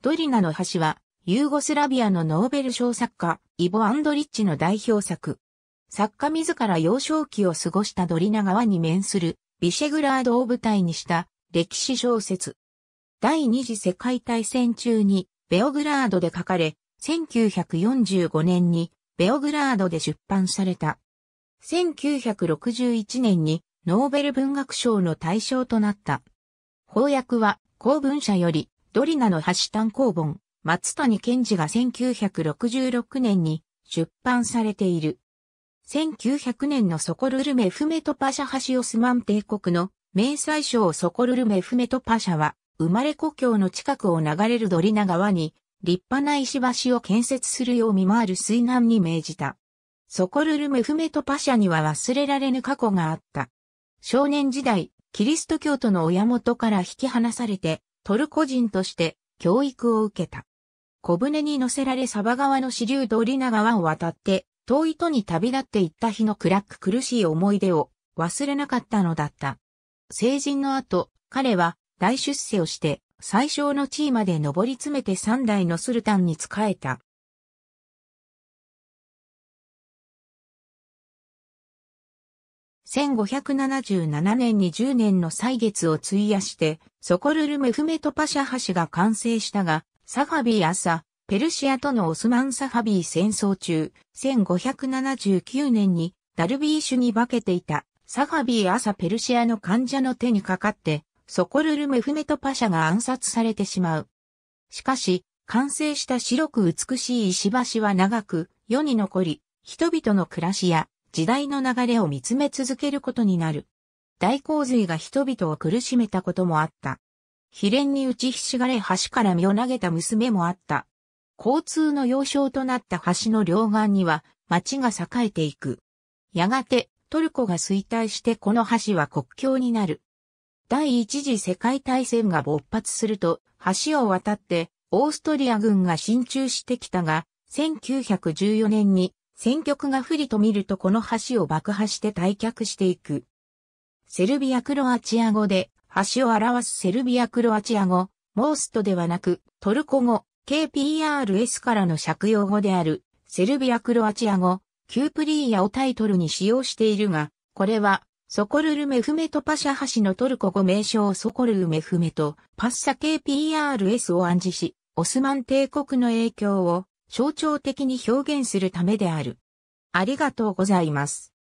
ドリナの橋は、ユーゴスラビアのノーベル賞作家、イボ・アンドリッチの代表作。作家自ら幼少期を過ごしたドリナ川に面する、ビシェグラードを舞台にした歴史小説。第二次世界大戦中に、ベオグラードで書かれ、1945年に、ベオグラードで出版された。1961年に、ノーベル文学賞の対象となった。翻訳は、公文社より、ドリナの橋単公本、松谷健治が1966年に出版されている。1900年のソコルルメフメトパシャハシオスマン帝国の名祭相ソコルルメフメトパシャは生まれ故郷の近くを流れるドリナ川に立派な石橋を建設するよう見回る水難に命じた。ソコルルメフメトパシャには忘れられぬ過去があった。少年時代、キリスト教徒の親元から引き離されて、トルコ人として教育を受けた。小舟に乗せられサバ川の支流ドリナ川を渡って、遠い都に旅立っていった日の暗く苦しい思い出を忘れなかったのだった。成人の後、彼は大出世をして最小の地位まで上り詰めて三代のスルタンに仕えた。1577年に10年の歳月を費やして、ソコルルメフメトパシャ橋が完成したが、サファビー朝、ペルシアとのオスマンサファビー戦争中、1579年にダルビーシュに化けていた、サファビー朝ペルシアの患者の手にかかって、ソコルルメフメトパシャが暗殺されてしまう。しかし、完成した白く美しい石橋は長く、世に残り、人々の暮らしや時代の流れを見つめ続けることになる。大洪水が人々を苦しめたこともあった。秘伝に打ちひしがれ橋から身を投げた娘もあった。交通の要衝となった橋の両岸には町が栄えていく。やがてトルコが衰退してこの橋は国境になる。第一次世界大戦が勃発すると橋を渡ってオーストリア軍が進駐してきたが1914年に戦局が不利と見るとこの橋を爆破して退却していく。セルビア・クロアチア語で、橋を表すセルビア・クロアチア語、モーストではなく、トルコ語、KPRS からの借用語である、セルビア・クロアチア語、キュープリーヤをタイトルに使用しているが、これは、ソコルルメフメトパシャ橋のトルコ語名称ソコルルメフメトパッサ KPRS を暗示し、オスマン帝国の影響を象徴的に表現するためである。ありがとうございます。